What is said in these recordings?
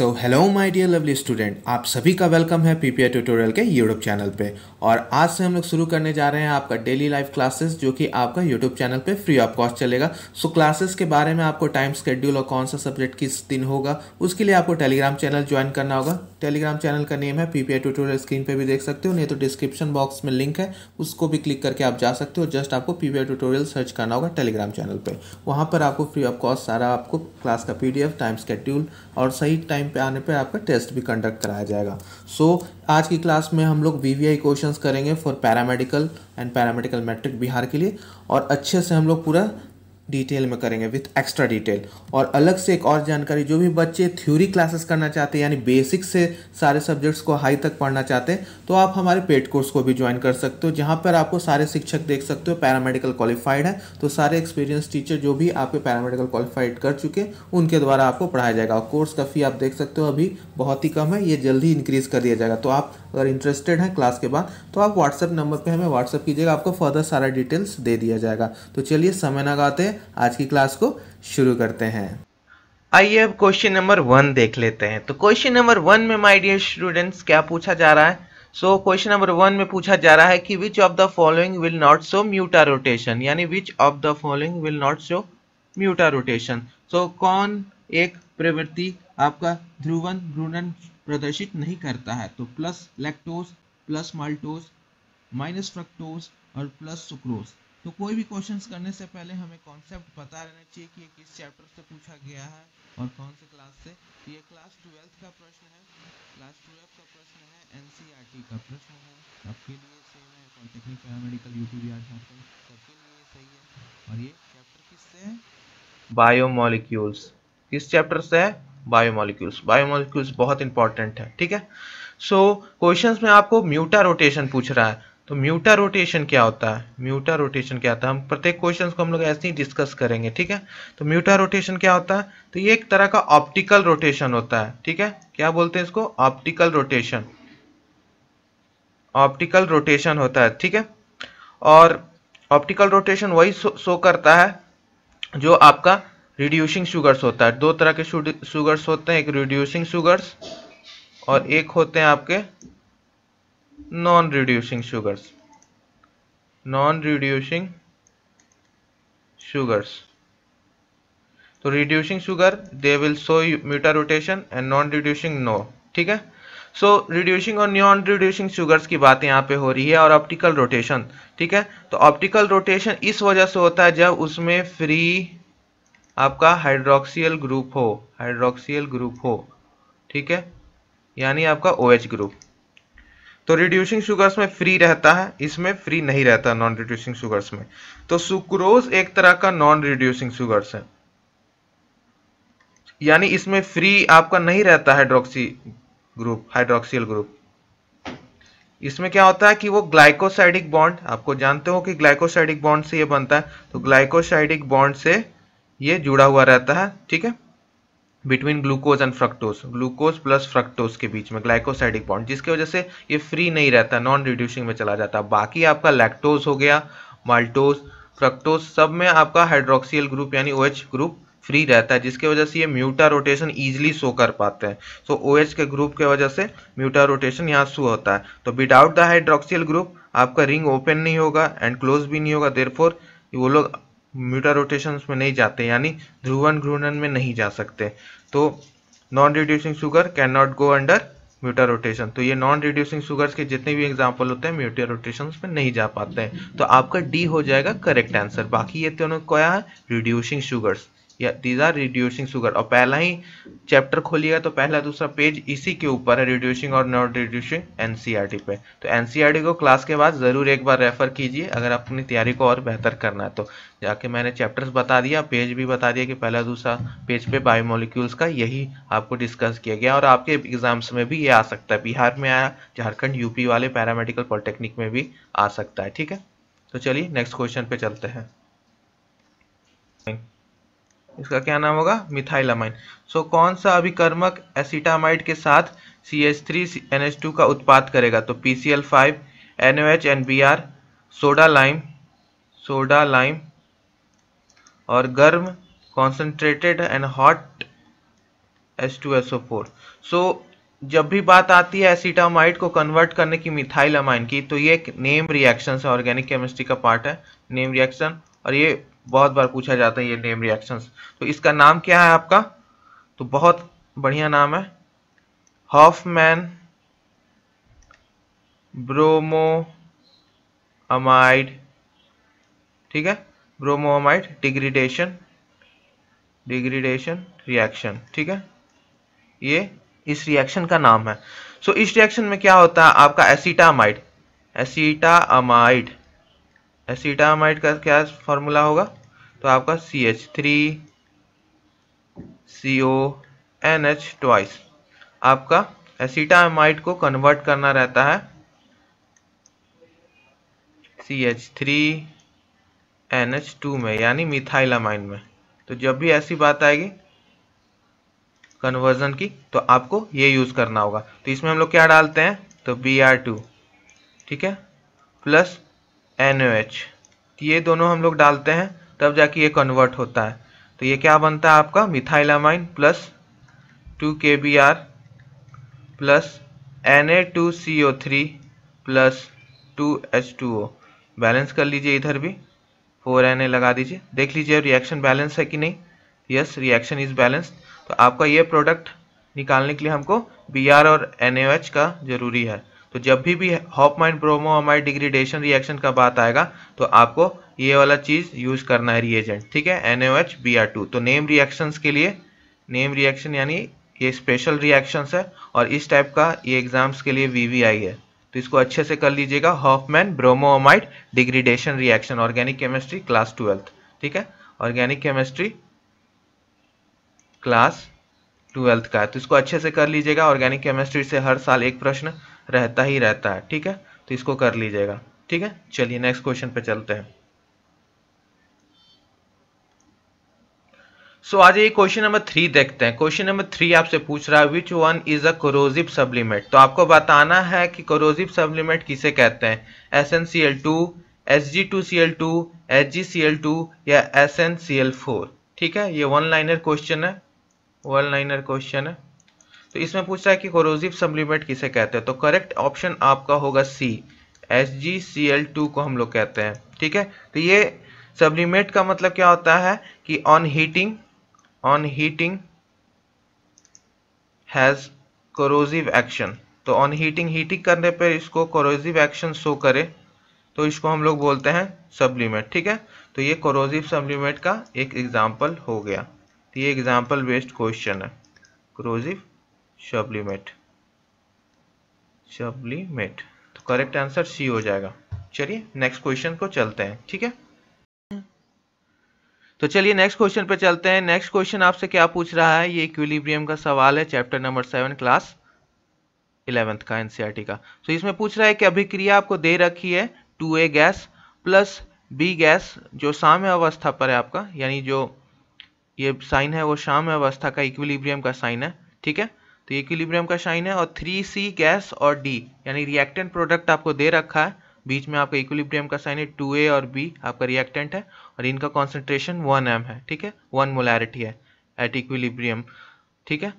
so hello my dear lovely student आप सभी का वेलकम है पीपीआई ट्यूटोरियल के यूट्यूब चैनल पे और आज से हम लोग शुरू करने जा रहे हैं आपका डेली लाइव क्लासेस जो कि आपका यूट्यूब चैनल पे फ्री ऑफ कॉस्ट चलेगा सो क्लासेस के बारे में आपको टाइम स्केड्यूल और कौन सा सब्जेक्ट किस दिन होगा उसके लिए आपको टेलीग्राम चैनल ज्वाइन करना होगा टेलीग्राम चैनल का नेम है पीपीआई ट्यूटोरियल स्क्रीन पर भी देख सकते हो नहीं तो डिस्क्रिप्शन बॉक्स में लिंक है उसको भी क्लिक करके आप जा सकते हो जस्ट आपको पी ट्यूटोरियल सर्च करना होगा टेलीग्राम चैनल पर वहाँ पर आपको फ्री ऑफ कॉस्ट सारा आपको क्लास का पी टाइम स्केड्यूल और सही टाइम पे आने पे आपका टेस्ट भी कंडक्ट कराया जाएगा सो so, आज की क्लास में हम लोग वी वी क्वेश्चन करेंगे for paramedical and paramedical matric Bihar के लिए और अच्छे से हम लोग पूरा डिटेल में करेंगे विथ एक्स्ट्रा डिटेल और अलग से एक और जानकारी जो भी बच्चे थ्योरी क्लासेस करना चाहते हैं यानी बेसिक से सारे सब्जेक्ट्स को हाई तक पढ़ना चाहते हैं तो आप हमारे पेड कोर्स को भी ज्वाइन कर सकते हो जहाँ पर आपको सारे शिक्षक देख सकते हो पैरामेडिकल क्वालिफाइड है तो सारे एक्सपीरियंस टीचर जो भी आपके पैरामेडिकल क्वालिफाइड कर चुके उनके द्वारा आपको पढ़ाया जाएगा और कोर्स का फी आप देख सकते हो अभी बहुत ही कम है ये जल्दी इंक्रीज़ कर दिया जाएगा तो आप अगर इंटरेस्टेड हैं क्लास के बाद तो आप व्हाट्सएप नंबर पर हमें व्हाट्सअप कीजिएगा आपको फर्दर सारा डिटेल्स दे दिया जाएगा तो चलिए समय नगाते हैं आज की क्लास को शुरू करते हैं आइए अब क्वेश्चन नंबर वन देख लेते हैं तो क्वेश्चन नंबर वन में माय डियर स्टूडेंट्स क्या पूछा जा रहा है सो क्वेश्चन नंबर वन में पूछा जा रहा है कि which of the following will not show mutarotation यानी which of the following will not show mutarotation so कौन एक प्रवृत्ति आपका ध्रुवन घूर्णन प्रदर्शित नहीं करता है तो plus lactose plus maltose minus fructose और प्लस सुक्रोज तो कोई भी क्वेश्चंस करने से पहले हमें कॉन्सेप्ट पता रहना चाहिए कि ये किस चैप्टर से पूछा गया है और कौन से क्लास से तो ये क्लास ट्वेल्थ का प्रश्न है क्लास ट्वेल्थ का प्रश्न है एन e का प्रश्न है आपके लिए सेम है polytechnic paramedical U T Jharkhand सबके लिए e सही है और ये चैप्टर किस से है बायोमोलिक्यूल्स किस चैप्टर से है बायोमोलिक्यूल्स बायोमोलिक्यूल्स बहुत इंपॉर्टेंट है ठीक है सो so, क्वेश्चंस में आपको म्यूटा रोटेशन पूछ रहा है तो म्यूटा रोटेशन क्या होता है म्यूटा रोटेशन क्या होता है हम प्रत्येक क्वेश्चन को हम लोग ऐसे ही डिस्कस करेंगे ठीक है तो म्यूटा रोटेशन क्या होता है तो ये एक तरह का ऑप्टिकल रोटेशन होता है ठीक है क्या बोलते हैं इसको ऑप्टिकल रोटेशन ऑप्टिकल रोटेशन होता है ठीक है और ऑप्टिकल रोटेशन वही शो, शो करता है जो आपका रिड्यूसिंग शुगर्स होता है दो तरह के शुगर्स होते हैं एक रिड्यूसिंग शुगर्स और एक होते हैं आपके non reducing sugars non reducing sugars तो reducing sugar they will show mutarotation and non reducing no ठीक है सो रिड्यूसिंग और नॉन रिड्यूसिंग शुगर्स की बात यहाँ पे हो रही है और ऑप्टिकल रोटेशन ठीक है तो ऑप्टिकल रोटेशन इस वजह से होता है जब उसमें फ्री आपका हाइड्रोक्सियल ग्रुप हो हाइड्रोक्सियल ग्रुप हो ठीक है यानी आपका ओ OH ग्रुप तो रिड्यूसिंग शुगर्स में फ्री रहता है इसमें फ्री नहीं रहता नॉन रिड्यूसिंग शुगर्स में तो सुक्रोज एक तरह का नॉन रिड्यूसिंग शुगर्स है यानी इसमें फ्री आपका नहीं रहता हाइड्रोक्सी ग्रुप हाइड्रोक्सियल ग्रुप इसमें क्या होता है कि वो ग्लाइकोसाइडिक बॉन्ड आपको जानते हो कि ग्लाइकोसाइडिक बॉन्ड से ये बनता है तो ग्लाइकोसाइडिक बॉन्ड से ये जुड़ा हुआ रहता है ठीक है between glucose and fructose glucose plus fructose के बीच में ग्लाइकोसाइडिक बॉन्ड जिसकी वजह से ये फ्री नहीं रहता नॉन रिड्यूसिंग में चला जाता बाकी आपका लैक्टोज हो गया माल्टोज फ्रक्टोज सब में आपका हाइड्रोक्सियल ग्रुप यानी ओ ग्रुप फ्री रहता है जिसकी वजह से ये म्यूटा रोटेशन ईजिली शो कर पाते हैं सो ओ एच के ग्रुप के वजह से म्यूटा रोटेशन यहाँ शो होता है तो विदाउट द हाइड्रोक्सियल ग्रुप आपका रिंग ओपन नहीं होगा एंड क्लोज भी नहीं होगा देर वो लोग म्यूटा रोटेशन में नहीं जाते यानी ध्रुवन घ्रुणन में नहीं जा सकते तो non reducing sugar can not go under mutarotation तो ये नॉन रिड्यूसिंग शुगर्स के जितने भी एग्जाम्पल होते हैं म्यूटा रोटेशन में नहीं जा पाते हैं तो आपका डी हो जाएगा करेक्ट आंसर बाकी ये उन्होंने क्या है रिड्यूसिंग शुगर्स या दीज आर रिड्यूसिंग शुगर और पहला ही चैप्टर खोलिएगा तो पहला दूसरा पेज इसी के ऊपर है रिड्यूसिंग और नॉट रिड्यूसिंग एनसीईआरटी पे तो एनसीईआरटी e को क्लास के बाद ज़रूर एक बार रेफर कीजिए अगर अपनी तैयारी को और बेहतर करना है तो जाके मैंने चैप्टर्स बता दिया पेज भी बता दिया कि पहला दूसरा पेज पे बायोमोलिक्यूल्स का यही आपको डिस्कस किया गया और आपके एग्जाम्स में भी ये आ सकता है बिहार में आया झारखंड यूपी वाले पैरामेडिकल पॉलिटेक्निक में भी आ सकता है ठीक है तो चलिए नेक्स्ट क्वेश्चन पे चलते हैं इसका क्या नाम होगा मिथाइलामाइन सो so, कौन सा अभिकर्मक एसिटामाइड के साथ C H three N H two का उत्पाद करेगा तो P C L five N O H N B R soda lime soda lime और गर्म concentrated and hot S two S O four so जब भी बात आती है एसिटामाइड को कन्वर्ट करने की मिथाइल अमाइन की तो ये एक नेम रिएक्शन है ऑर्गेनिक केमिस्ट्री का पार्ट है नेम रिएक्शन और ये बहुत बार पूछा जाता है ये नेम रिएक्शंस तो इसका नाम क्या है आपका तो बहुत बढ़िया नाम है हॉफमैन ब्रोमो अमाइड ठीक है अमाइड डिग्रीडेशन डिग्रीडेशन रिएक्शन ठीक है ये इस रिएक्शन का नाम है सो so, इस रिएक्शन में क्या होता है आपका एसीटामाइड एसीटामाइड एसीटामाइड का क्या फॉर्मूला होगा तो आपका C H three C O N H twice आपका एसीटामाइड को कन्वर्ट करना रहता है C H three N H two में यानी मिथाइलामाइन में तो जब भी ऐसी बात आएगी कन्वर्जन की तो आपको ये यूज़ करना होगा तो इसमें हम लोग क्या डालते हैं तो बी आर टू ठीक है प्लस एन ये दोनों हम लोग डालते हैं तब जाके ये कन्वर्ट होता है तो ये क्या बनता है आपका methylamine plus two K B R plus N A two C O three plus two H two O balance कर लीजिए इधर भी फोर एन ए लगा दीजिए देख लीजिए रिएक्शन बैलेंस है कि नहीं यस रिएक्शन इज बैलेंस तो आपका ये प्रोडक्ट निकालने के लिए हमको बी आर और एन ए एच का ज़रूरी है तो जब भी भी माइन प्रोमो हमारी डिग्रीडेशन रिएक्शन का बात आएगा तो आपको ये वाला चीज़ यूज़ करना है रिएजेंट ठीक है एन तो नेम रिएक्शंस के लिए नेम रिएक्शन यानी ये स्पेशल रिएक्शंस है और इस टाइप का ये एग्जाम्स के लिए वी वी आई है तो इसको अच्छे से कर लीजिएगा Hofmann bromamide degradation reaction organic chemistry class twelfth ठीक है ऑर्गेनिक केमिस्ट्री क्लास ट्वेल्थ का है तो इसको अच्छे से कर लीजिएगा ऑर्गेनिक केमिस्ट्री से हर साल एक प्रश्न रहता ही रहता है ठीक है तो इसको कर लीजिएगा ठीक है चलिए नेक्स्ट क्वेश्चन पे चलते हैं सो so, आज ये क्वेश्चन नंबर थ्री देखते हैं क्वेश्चन नंबर थ्री आपसे पूछ रहा है which one is a corrosive supplement तो आपको बताना है कि कोरोजिव सप्लीमेंट किसे कहते हैं S N C L two S G two C L two H G C L two या S N C L four ठीक है ये वन लाइनर क्वेश्चन है वन लाइनर क्वेश्चन है तो इसमें पूछ रहा है कि कोरोजिव सप्लीमेंट किसे कहते हैं तो करेक्ट ऑप्शन आपका होगा C S G C L two को हम लोग कहते हैं ठीक है तो ये सब्लिमेट का मतलब क्या होता है कि on heating on heating has corrosive action तो ऑन हीटिंग हीटिंग करने पर इसको कोरोजिव एक्शन शो करे तो इसको हम लोग बोलते हैं सप्लीमेंट ठीक है तो ये कोरोजिव सप्लीमेंट का एक एग्जाम्पल हो गया तो ये एग्जाम्पल बेस्ड क्वेश्चन है कोरोजिव शब्लीमेट शब्लीमेट तो करेक्ट आंसर सी हो जाएगा चलिए नेक्स्ट क्वेश्चन को चलते हैं ठीक है तो चलिए नेक्स्ट क्वेश्चन पे चलते हैं नेक्स्ट क्वेश्चन आपसे क्या पूछ रहा है ये इक्विलिब्रियम का सवाल है chapter number seven class eleventh का एनसीईआरटी e का तो इसमें पूछ रहा है कि अभिक्रिया आपको दे रखी है two A gas plus B gas जो साम्य अवस्था पर है आपका यानी जो ये साइन है वो साम्य अवस्था का इक्विलिब्रियम का साइन है ठीक है तो ये इक्विलिब्रियम का साइन है और थ्री सी गैस और डी यानी रिएक्टेंट प्रोडक्ट आपको दे रखा है बीच में आपका इक्विलिब्रियम का साइन है टू ए और बी आपका रिएक्टेंट है और इनका कॉन्सेंट्रेशन वन एम है ठीक है वन मोलैरिटी है एट इक्विलिब्रियम ठीक है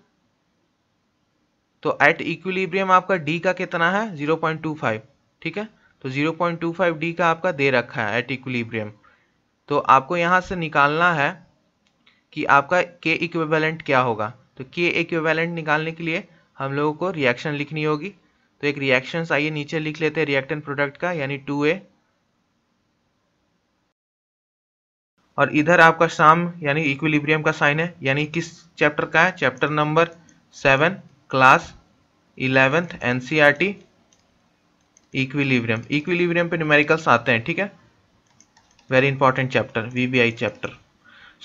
तो एट इक्विलिब्रियम आपका डी का कितना है 0.25 ठीक है तो 0.25 डी का आपका दे रखा है एट इक्विलिब्रियम तो आपको यहाँ से निकालना है कि आपका के इक्विवेलेंट क्या होगा तो के इक्विवेलेंट निकालने के लिए हम लोगों को रिएक्शन लिखनी होगी तो एक रिएक्शन आइए नीचे लिख लेते हैं रिएक्टेंट प्रोडक्ट का यानी टू ए और इधर आपका शाम यानी इक्विलिब्रियम का साइन है यानी किस चैप्टर का है chapter number seven class eleventh NCERT equilibrium equilibrium पे न्यूमेरिकल्स आते हैं ठीक है very important chapter VBI chapter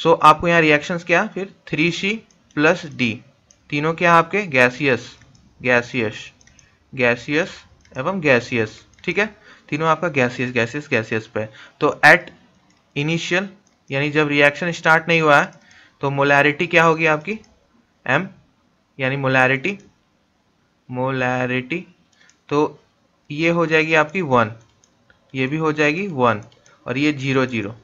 so आपको यहाँ रिएक्शंस क्या फिर थ्री सी प्लस डी तीनों क्या आपके गैसियस गैसियस गैसियस एवं गैसियस ठीक है तीनों आपका गैसियस गैसियस गैसियस पे तो एट इनिशियल यानी जब रिएक्शन स्टार्ट नहीं हुआ है तो मोलैरिटी क्या होगी आपकी एम यानी मोलैरिटी मोलैरिटी तो ये हो जाएगी आपकी वन ये भी हो जाएगी वन और ये जीरो जीरो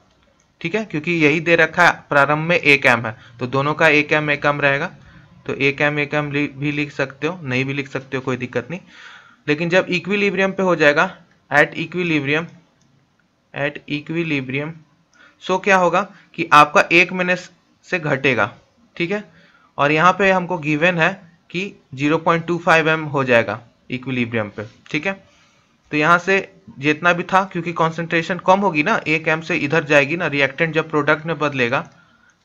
ठीक है क्योंकि यही दे रखा है प्रारंभ में एक एम है तो दोनों का एक एम एक एम रहेगा तो एक एम एक एम भी लिख सकते हो नहीं भी लिख सकते हो कोई दिक्कत नहीं लेकिन जब इक्विलिब्रियम पे हो जाएगा at equilibrium at equilibrium so क्या होगा कि आपका एक मिनट से घटेगा ठीक है और यहाँ पे हमको गिवन है कि 0.25 पॉइंट एम हो जाएगा इक्विलिब्रियम पे ठीक है तो यहाँ से जितना भी था क्योंकि कॉन्सेंट्रेशन कम होगी ना एक एम से इधर जाएगी ना रिएक्टेंट जब प्रोडक्ट में बदलेगा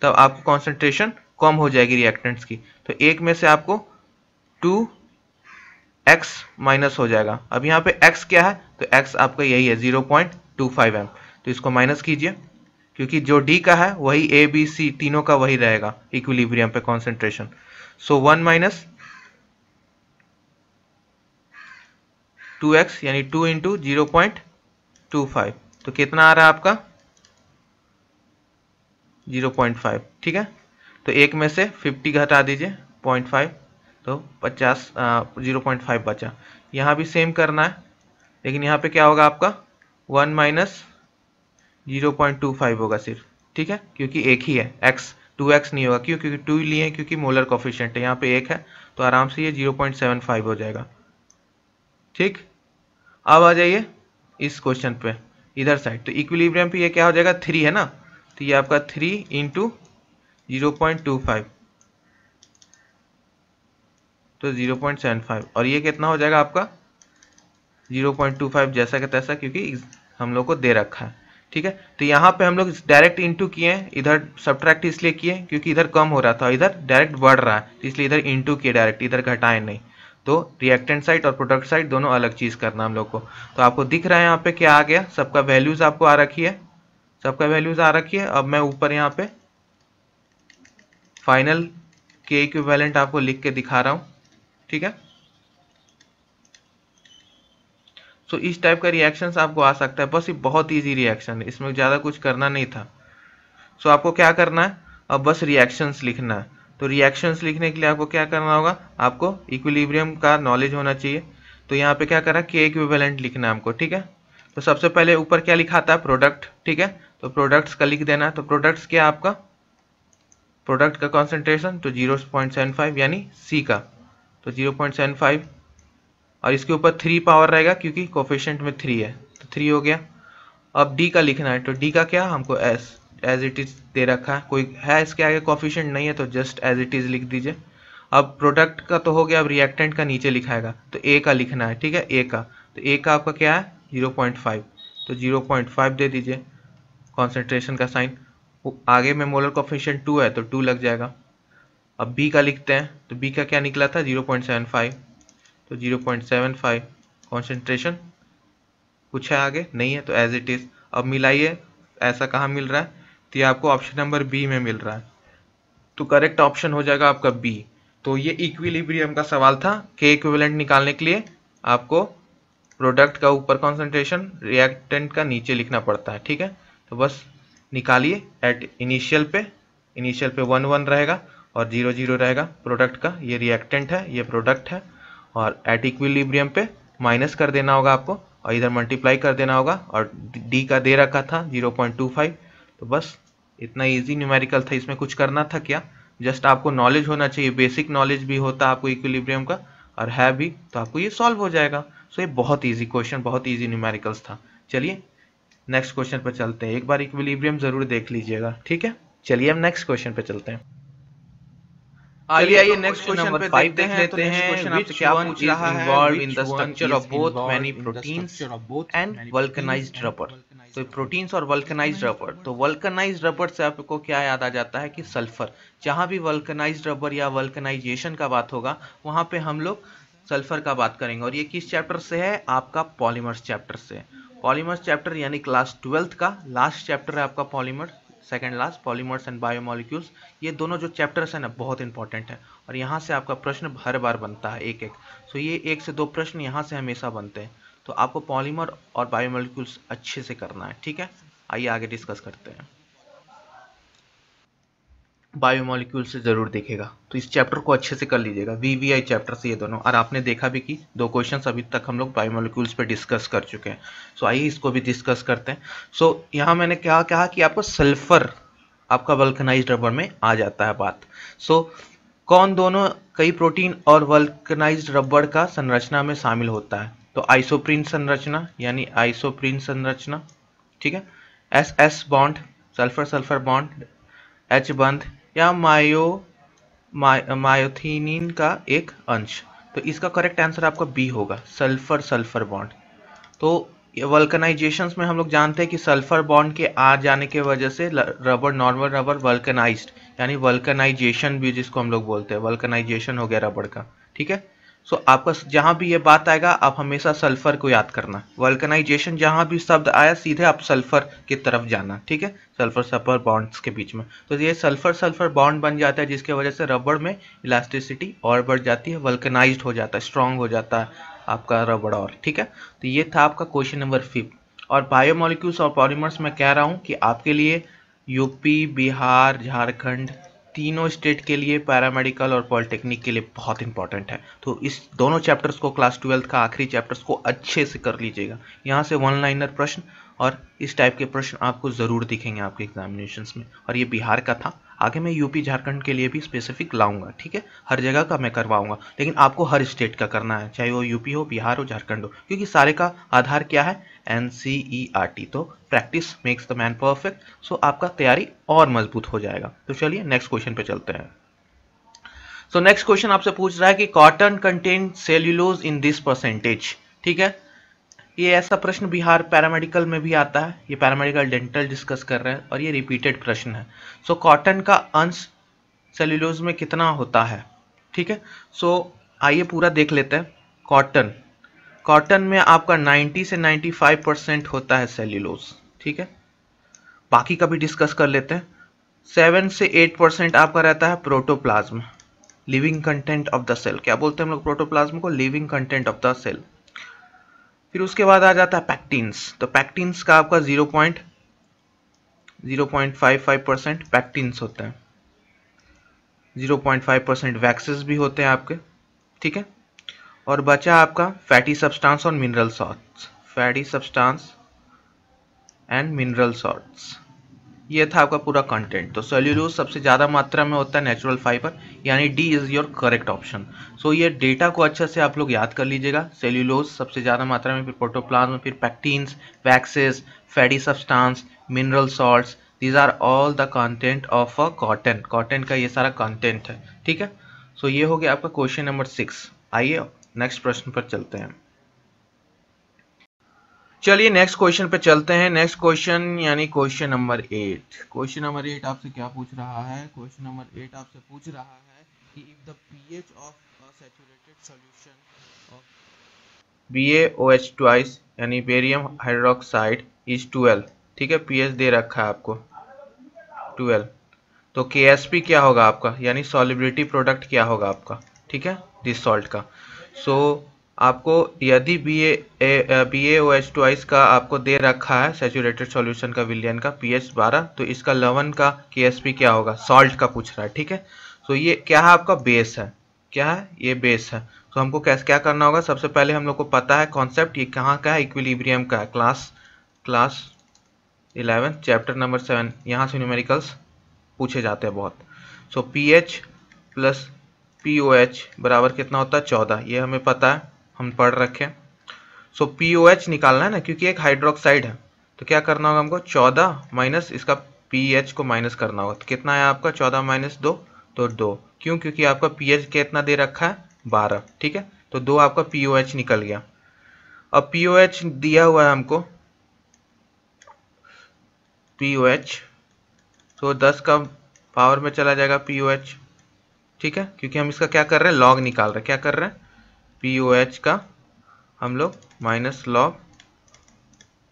तब आपको कॉन्सेंट्रेशन कम हो जाएगी रिएक्टेंट्स की तो एक में से आपको टू एक्स माइनस हो जाएगा अब यहाँ पे एक्स क्या है तो एक्स आपका यही है zero point two five M तो इसको माइनस कीजिए क्योंकि जो डी का है वही ए बी सी तीनों का वही रहेगा इक्विलिब्रियम पे concentration so one minus two X यानी two into zero point two five तो कितना आ रहा है आपका जीरो पॉइंट फाइव ठीक है तो एक में से फिफ्टी घटा दीजिए पॉइंट फाइव तो पचास जीरो पॉइंट फाइव बचा यहाँ भी सेम करना है लेकिन यहाँ पे क्या होगा आपका one minus zero point two five होगा सिर्फ ठीक है क्योंकि एक ही है एक्स टू एक्स नहीं होगा क्यों क्योंकि टू लिए हैं क्योंकि मोलर कॉफिशेंट है यहाँ पे एक है तो आराम से ये जीरो पॉइंट सेवन फाइव हो जाएगा ठीक अब आ जाइए इस क्वेश्चन पे इधर साइड तो इक्विलिब्रियम पे ये क्या हो जाएगा थ्री है ना तो ये आपका three into zero point two five तो जीरो पॉइंट सेवन फाइव और ये कितना हो जाएगा आपका जीरो पॉइंट टू फाइव जैसा का तैसा क्योंकि हम लोग को दे रखा है ठीक है तो यहाँ पे हम लोग डायरेक्ट इंटू किए हैं इधर सब्ट्रैक्ट इसलिए किए क्योंकि इधर कम हो रहा था इधर डायरेक्ट बढ़ रहा है तो इसलिए इधर इंटू किए डायरेक्ट इधर घटाएं नहीं तो रिएक्टेंट साइड और प्रोडक्ट साइड दोनों अलग चीज़ करना हम लोग को तो आपको दिख रहा है यहाँ पे क्या आ गया सबका वैल्यूज़ आपको आ रखी है सबका वैल्यूज़ आ रखी है अब मैं ऊपर यहाँ पे फाइनल के इक्विवेलेंट आपको लिख के दिखा रहा हूँ ठीक है सो so, इस टाइप का रिएक्शन आपको आ सकता है बस ये बहुत इजी रिएक्शन है इसमें ज़्यादा कुछ करना नहीं था सो so, आपको क्या करना है अब बस रिएक्शंस लिखना है तो रिएक्शंस लिखने के लिए आपको क्या करना होगा आपको इक्विलिब्रियम का नॉलेज होना चाहिए तो यहाँ पे क्या करा के इक्विवेलेंट लिखना है हमको ठीक है तो सबसे पहले ऊपर क्या लिखा था प्रोडक्ट ठीक है तो प्रोडक्ट्स का लिख देना तो प्रोडक्ट्स क्या आपका प्रोडक्ट का कॉन्सेंट्रेशन तो जीरो पॉइंट सेवन फाइव यानी सी का तो जीरो पॉइंट सेवन फाइव और इसके ऊपर थ्री पावर रहेगा क्योंकि कोफिशेंट में थ्री है तो थ्री हो गया अब डी का लिखना है तो डी का क्या हमको एस एज इट इज़ दे रखा है कोई है इसके आगे कॉफिशेंट नहीं है तो जस्ट एज इट इज़ लिख दीजिए अब प्रोडक्ट का तो हो गया अब रिएक्टेंट का नीचे लिखाएगा तो ए का लिखना है ठीक है ए का तो ए का आपका क्या है जीरो पॉइंट फाइव तो जीरो पॉइंट फाइव दे दीजिए कॉन्सेंट्रेशन का साइन आगे में मोलर कॉफिशेंट टू है तो टू लग जाएगा अब बी का लिखते हैं तो बी का क्या निकला था जीरो पॉइंट सेवन फाइव तो zero point seven five concentration कुछ है आगे नहीं है तो एज इट इज़ अब मिलाइए ऐसा कहाँ मिल रहा है तो ये आपको ऑप्शन नंबर बी में मिल रहा है तो करेक्ट ऑप्शन हो जाएगा आपका बी तो ये इक्विलिब्रियम का सवाल था के इक्विवेलेंट निकालने के लिए आपको प्रोडक्ट का ऊपर कॉन्सेंट्रेशन रिएक्टेंट का नीचे लिखना पड़ता है ठीक है तो बस निकालिए एट इनिशियल पे इनिशियल पे वन वन रहेगा और जीरो जीरो रहेगा प्रोडक्ट का ये रिएक्टेंट है ये प्रोडक्ट है और एट इक्विलिब्रियम पे माइनस कर देना होगा आपको और इधर मल्टीप्लाई कर देना होगा और डी का दे रखा था जीरो पॉइंट टू फाइव तो बस इतना इजी न्यूमेरिकल था इसमें कुछ करना था क्या जस्ट आपको नॉलेज होना चाहिए बेसिक नॉलेज भी होता आपको इक्विलिब्रियम का और है भी तो आपको ये सॉल्व हो जाएगा सो ये बहुत ईजी क्वेश्चन बहुत ईजी न्यूमेरिकल्स था चलिए नेक्स्ट क्वेश्चन पर चलते हैं एक बार इक्विलिब्रियम ज़रूर देख लीजिएगा ठीक है चलिए हम नेक्स्ट क्वेश्चन पर चलते हैं आइए नेक्स्ट क्वेश्चन तो पे देखते हैं तो नेक्स्ट तो क्वेश्चन आपसे क्या पूछ रहा है in the structure of both many proteins and vulcanised rubber तो प्रोटीन्स और वल्कनाइज्ड रबर तो वल्कनाइज्ड रबर से आपको क्या याद आ जाता है कि सल्फर जहां भी वल्कनाइज्ड रबर या वल्कनाइजेशन का बात होगा वहां पे हम लोग सल्फर का बात करेंगे और ये किस चैप्टर से है आपका पॉलीमर्स चैप्टर से पॉलीमर्स चैप्टर यानी क्लास ट्वेल्थ का लास्ट चैप्टर है आपका polymer second last polymers and biomolecules ये दोनों जो चैप्टर्स हैं ना बहुत इंपॉर्टेंट है और यहाँ से आपका प्रश्न हर बार बनता है एक एक सो ये एक से दो प्रश्न यहाँ से हमेशा बनते हैं तो आपको पॉलीमर और बायोमोलिक्यूल्स अच्छे से करना है ठीक है आइए आगे डिस्कस करते हैं बायोमोलिक्यूल से ज़रूर देखेगा तो इस चैप्टर को अच्छे से कर लीजिएगा वी वी आई चैप्टर से ये दोनों और आपने देखा भी कि दो क्वेश्चन अभी तक हम लोग बायोमोलिक्यूल्स पे डिस्कस कर चुके हैं सो आइए इसको भी डिस्कस करते हैं सो यहाँ मैंने क्या कहा कि आपको सल्फर आपका वल्कनाइज रबर में आ जाता है बात सो कौन दोनों कई प्रोटीन और वल्कनाइज रबर का संरचना में शामिल होता है तो आइसोप्रीन संरचना यानी आइसोप्रीन संरचना ठीक है S S bond sulphur sulphur bond H बंध या मायो मा, मायोथिनिन का एक अंश तो इसका करेक्ट आंसर आपका बी होगा सल्फर सल्फर बॉन्ड तो वल्कनाइजेशन में हम लोग जानते हैं कि सल्फर बॉन्ड के आ जाने के वजह से रबर नॉर्मल रबर वल्कनाइज्ड यानी वल्कनाइजेशन भी जिसको हम लोग बोलते हैं वल्कनाइजेशन हो गया रबर का ठीक है सो so, आपका जहाँ भी ये बात आएगा आप हमेशा सल्फर को याद करना वल्कनाइजेशन जहाँ भी शब्द आया सीधे आप सल्फर की तरफ जाना ठीक है सल्फर सल्फर बॉन्ड्स के बीच में तो ये सल्फर सल्फर बॉन्ड बन जाता है जिसके वजह से रबड़ में इलास्टिसिटी और बढ़ जाती है वल्कनाइज हो जाता है स्ट्रांग हो जाता है आपका रबड़ और ठीक है तो ये था आपका क्वेश्चन नंबर फिफ्थ और बायोमोलिक्यूल्स और पॉलीमर्स मैं कह रहा हूँ कि आपके लिए यूपी बिहार झारखंड तीनों स्टेट के लिए पैरामेडिकल और पॉलिटेक्निक के लिए बहुत इंपॉर्टेंट है तो इस दोनों चैप्टर्स को क्लास ट्वेल्थ का आखिरी चैप्टर्स को अच्छे से कर लीजिएगा यहाँ से वन लाइनर प्रश्न और इस टाइप के प्रश्न आपको ज़रूर दिखेंगे आपके एग्जामिनेशन में और ये बिहार का था आगे मैं यूपी झारखंड के लिए भी स्पेसिफिक लाऊंगा ठीक है हर जगह का मैं करवाऊंगा लेकिन आपको हर स्टेट का करना है चाहे वो यूपी हो बिहार हो झारखंड हो क्योंकि सारे का आधार क्या है N C E R T तो practice makes the man perfect so आपका तैयारी और मजबूत हो जाएगा तो चलिए नेक्स्ट क्वेश्चन पे चलते हैं सो नेक्स्ट क्वेश्चन आपसे पूछ रहा है कि cotton content cellulose in this percentage ठीक है ये ऐसा प्रश्न बिहार पैरामेडिकल में भी आता है ये पैरामेडिकल डेंटल डिस्कस कर रहे हैं और ये रिपीटेड प्रश्न है सो so, कॉटन का अंश सेल्यूलोज में कितना होता है ठीक है सो so, आइए पूरा देख लेते हैं कॉटन कॉटन में आपका 90 से 95 परसेंट होता है सेल्यूलोज ठीक है बाकी का भी डिस्कस कर लेते हैं सेवन से एट परसेंट आपका रहता है protoplasm living content of the cell क्या बोलते हैं हम लोग प्रोटोप्लाज्म को living content of the cell फिर उसके बाद आ जाता है पैक्टीन्स तो पैक्टीन्स का आपका zero point zero point five five percent pectins होते हैं zero point five percent waxes भी होते हैं आपके ठीक है और बचा आपका फैटी सब्सटेंस और mineral salts fatty substance and mineral salts ये था आपका पूरा कंटेंट तो सेल्यूलोज सबसे ज़्यादा मात्रा में होता है नेचुरल फाइबर यानी D is your correct option so ये डेटा को अच्छे से आप लोग याद कर लीजिएगा सेल्यूलोज सबसे ज़्यादा मात्रा में फिर प्रोटोप्लाज्म फिर pectins waxes fatty substance mineral salts these are all the content of a cotton cotton का ये सारा कंटेंट है ठीक है सो so ये हो गया आपका क्वेश्चन नंबर सिक्स आइए नेक्स्ट प्रश्न पर चलते हैं चलिए नेक्स्ट क्वेश्चन पे चलते हैं नेक्स्ट क्वेश्चन यानी question number eight question number eight आपसे क्या पूछ रहा है क्वेश्चन नंबर एट आपसे पूछ रहा है कि if the pH of a saturated solution of BaOH twice यानी बेरियम हाइड्रोक्साइड इज 12 ठीक है पीएच दे रखा है आपको 12 तो KSP क्या होगा आपका यानी सॉलिबिलिटी प्रोडक्ट क्या होगा आपका ठीक है दिस सॉल्ट का सो so, आपको यदि B A B A O H twice का आपको दे रखा है सेचूरेटेड सॉल्यूशन का विलियन का पी एच बारह तो इसका लवन का के एस पी क्या होगा सॉल्ट का पूछ रहा है ठीक है तो ये क्या है आपका बेस है क्या है ये बेस है तो हमको कैसे क्या करना होगा सबसे पहले हम लोग को पता है कॉन्सेप्ट ये कहाँ का है इक्विलिब्रियम का है class class eleven chapter number seven यहाँ से न्यूमेरिकल्स पूछे जाते हैं बहुत so P H plus P O H बराबर कितना होता है चौदह ये हमें पता है हम पढ़ रखे सो पी ओ एच निकालना है ना क्योंकि एक हाइड्रोक्साइड है तो क्या करना होगा हमको चौदह माइनस इसका पी एच को माइनस करना होगा तो कितना है आपका चौदह माइनस दो तो दो क्यों क्योंकि आपका पी एच कितना दे रखा है बारह ठीक है तो दो आपका पी ओ एच निकल गया अब पी ओ एच दिया हुआ है हमको पी ओ एच तो दस का पावर में चला जाएगा पी ओ एच ठीक है क्योंकि हम इसका क्या कर रहे हैं लॉग निकाल रहे हैं क्या कर रहे हैं पी ओ एच का हम लोग minus log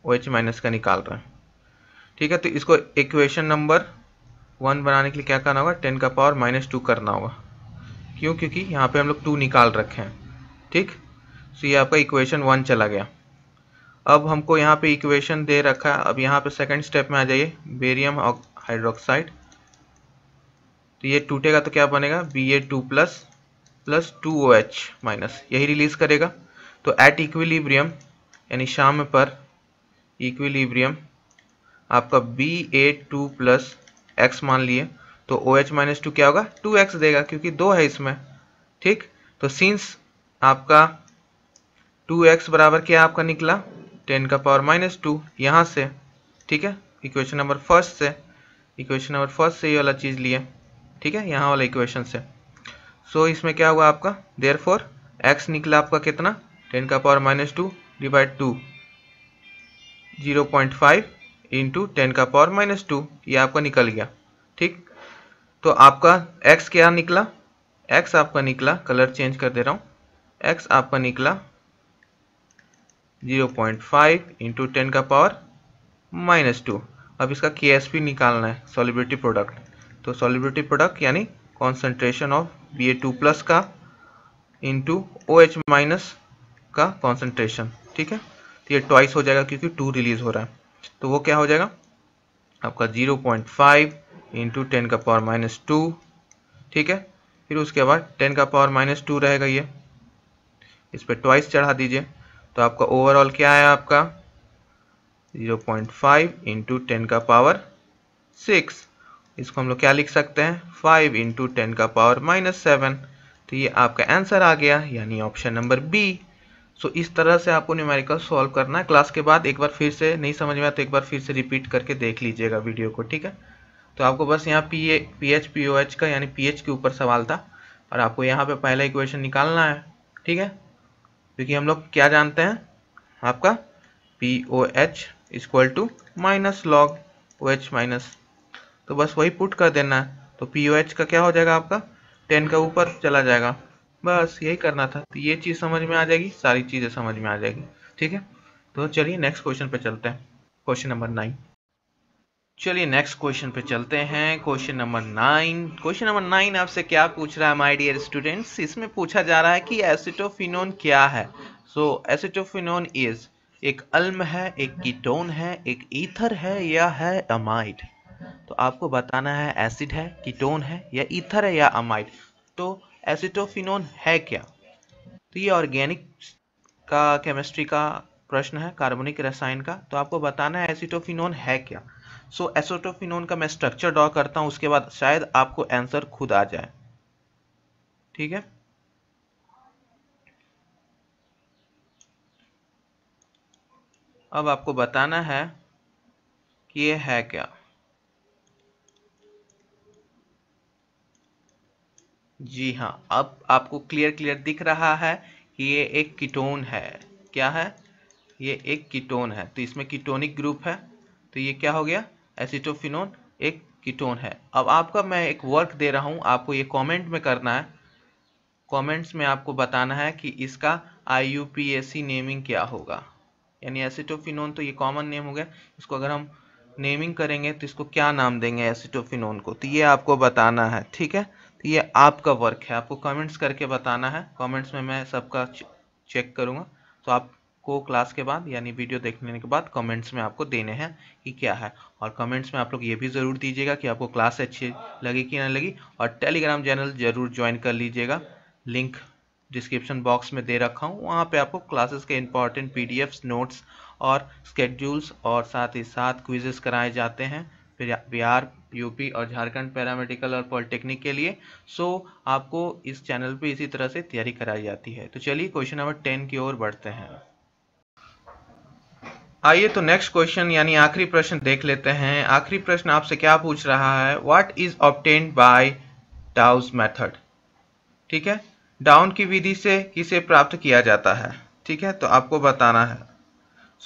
O H minus का निकाल रहे हैं ठीक है तो इसको इक्वेशन नंबर वन बनाने के लिए क्या करना होगा टेन का पावर माइनस टू करना होगा क्यों क्योंकि यहाँ पे हम लोग टू निकाल रखे हैं ठीक सो ये आपका इक्वेशन वन चला गया अब हमको यहाँ पे इक्वेशन दे रखा है अब यहाँ पे सेकंड स्टेप में आ जाइए बेरियम हाइड्रोक्साइड तो ये टूटेगा तो क्या बनेगा B A two plus plus two O H minus यही रिलीज करेगा तो एट इक्विलिब्रियम यानी शाम पर इक्विलिब्रियम आपका B A two plus X मान लिए तो ओ एच माइनस टू क्या होगा टू एक्स देगा क्योंकि दो है इसमें ठीक तो सिंस आपका टू एक्स बराबर क्या आपका निकला टेन का पावर माइनस टू यहाँ से ठीक है इक्वेशन नंबर फर्स्ट से इक्वेशन नंबर फर्स्ट से ये वाला चीज़ लिए ठीक है यहाँ वाला इक्वेशन से सो so, इसमें क्या हुआ आपका देर फोर एक्स निकला आपका कितना टेन का power minus two divide two zero point five into ten का पावर माइनस टू ये आपका निकल गया ठीक तो आपका x क्या निकला x आपका निकला कलर चेंज कर दे रहा हूँ x आपका निकला 0.5 पॉइंट फाइव इंटू टेन का पावर माइनस टू अब इसका के निकालना है सोलिब्रिटी प्रोडक्ट तो सोलिब्रिटी प्रोडक्ट यानी concentration of B A two plus का इंटू ओ एच माइनस का कॉन्सेंट्रेशन ठीक है तो ये ट्वाइस हो जाएगा क्योंकि टू रिलीज हो रहा है तो वो क्या हो जाएगा आपका zero point five into ten का पावर माइनस टू ठीक है फिर उसके बाद टेन का पावर माइनस टू रहेगा ये इस पर ट्वाइस चढ़ा दीजिए तो आपका ओवरऑल क्या आया आपका zero point five into ten का पावर सिक्स इसको हम लोग क्या लिख सकते हैं फाइव इंटू टेन का पावर माइनस सेवन तो ये आपका आंसर आ गया यानी ऑप्शन नंबर बी सो इस तरह से आपको न्यूमेरिकल सॉल्व करना है क्लास के बाद एक बार फिर से नहीं समझ में आया तो एक बार फिर से रिपीट करके देख लीजिएगा वीडियो को ठीक है तो आपको बस यहाँ P A P H P O H का यानी पी एच के ऊपर सवाल था और आपको यहाँ पे पहला इक्वेशन निकालना है ठीक है क्योंकि हम लोग क्या जानते हैं आपका P O H equal to minus log O H minus तो बस वही पुट कर देना है तो पी का क्या हो जाएगा आपका टेन का ऊपर चला जाएगा बस यही करना था तो ये चीज़ समझ में आ जाएगी सारी चीज़ें समझ में आ जाएगी ठीक है तो चलिए नेक्स्ट क्वेश्चन पे चलते हैं क्वेश्चन नंबर नाइन चलिए नेक्स्ट क्वेश्चन पे चलते हैं question number nine question number nine आपसे क्या पूछ रहा है माय डियर स्टूडेंट्स इसमें पूछा जा रहा है कि एसिटोफिनोन क्या है सो एसिटोफिनोन इज एक अल्म है एक कीटोन है एक ईथर है या है अमाइड तो आपको बताना है एसिड है कीटोन है या ईथर है या अमाइड तो एसिटोफिनोन है क्या तो ये ऑर्गेनिक का केमिस्ट्री का प्रश्न है कार्बनिक रसायन का तो आपको बताना है एसिटोफिनोन है क्या सो so, एसिटोफिनोन का मैं स्ट्रक्चर ड्रॉ करता हूँ उसके बाद शायद आपको आंसर खुद आ जाए ठीक है अब आपको बताना है कि ये है क्या जी हाँ अब आपको क्लियर क्लियर दिख रहा है कि ये एक कीटोन है क्या है ये एक कीटोन है तो इसमें कीटोनिक ग्रुप है तो ये क्या हो गया एसिटोफिनोन एक कीटोन है अब आपका मैं एक वर्क दे रहा हूँ आपको ये कमेंट में करना है कमेंट्स में आपको बताना है कि इसका आई नेमिंग क्या होगा यानी एसिटोफिनोन तो ये कॉमन नेम हो गया इसको अगर हम नेमिंग करेंगे तो इसको क्या नाम देंगे एसिटोफिनोन को तो ये आपको बताना है ठीक है तो ये आपका वर्क है आपको कमेंट्स करके बताना है कमेंट्स में मैं सबका चेक करूँगा तो आपको क्लास के बाद यानी वीडियो देखने के बाद कमेंट्स में आपको देने हैं कि क्या है और कमेंट्स में आप लोग ये भी ज़रूर दीजिएगा कि आपको क्लास अच्छी लगी कि ना लगी और टेलीग्राम चैनल ज़रूर ज्वाइन कर लीजिएगा लिंक डिस्क्रिप्शन बॉक्स में दे रखा हूँ वहाँ पे आपको क्लासेस के इंपॉर्टेंट पीडीएफ्स नोट्स और स्केड्यूल्स और साथ ही साथ क्विजेस कराए जाते हैं बिहार यूपी और झारखंड पैरामेडिकल और पॉलिटेक्निक के लिए सो आपको इस चैनल पे इसी तरह से तैयारी कराई जाती है तो चलिए क्वेश्चन नंबर टेन की ओर बढ़ते हैं आइए तो नेक्स्ट क्वेश्चन यानी आखिरी प्रश्न देख लेते हैं आखिरी प्रश्न आपसे क्या पूछ रहा है what is obtained by Dow's method ठीक है डाउन की विधि से किसे प्राप्त किया जाता है ठीक है तो आपको बताना है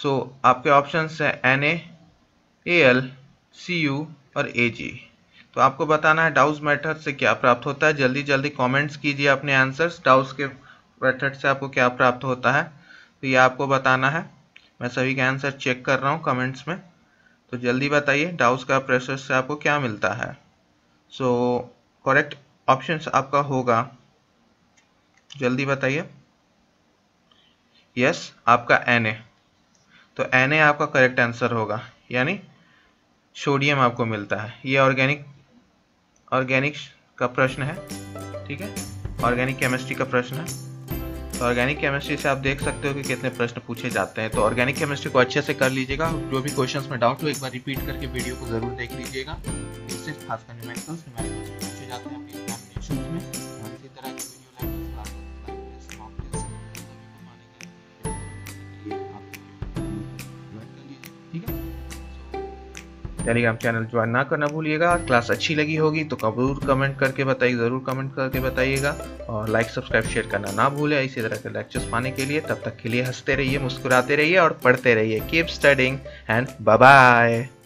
सो so, आपके ऑप्शन है N A L C U और ए जी तो आपको बताना है डाउस मेथड से क्या प्राप्त होता है जल्दी जल्दी कमेंट्स कीजिए अपने आंसर्स डाउस के मेथड से आपको क्या प्राप्त होता है तो ये आपको बताना है मैं सभी के आंसर चेक कर रहा हूँ कमेंट्स में तो जल्दी बताइए डाउस का प्रोसेस से आपको क्या मिलता है सो करेक्ट ऑप्शन आपका होगा जल्दी बताइए यस yes, आपका एन ए तो एन ए आपका करेक्ट आंसर होगा यानी सोडियम आपको मिलता है ये ऑर्गेनिक ऑर्गेनिक का प्रश्न है ठीक है ऑर्गेनिक केमिस्ट्री का प्रश्न है तो ऑर्गेनिक केमिस्ट्री से आप देख सकते हो कि कितने प्रश्न पूछे जाते हैं तो ऑर्गेनिक केमिस्ट्री को अच्छे से कर लीजिएगा जो भी क्वेश्चंस में डाउट हो एक बार रिपीट करके वीडियो को जरूर देख लीजिएगा इससे खासकर न्यूमेरिकल्स न्यूमेरिकल्स पूछे जाते हैं अपने एग्जामिनेशन में और तो इसी तरह की video like Telegram channel join ना करना भूलिएगा क्लास अच्छी लगी होगी तो कबूर कमेंट करके बताइए ज़रूर कमेंट करके बताइएगा और लाइक सब्सक्राइब शेयर करना ना भूलें इसी तरह के लेक्चर्स पाने के लिए तब तक के लिए हंसते रहिए मुस्कुराते रहिए और पढ़ते रहिए कीप स्टडिंग एंड बाय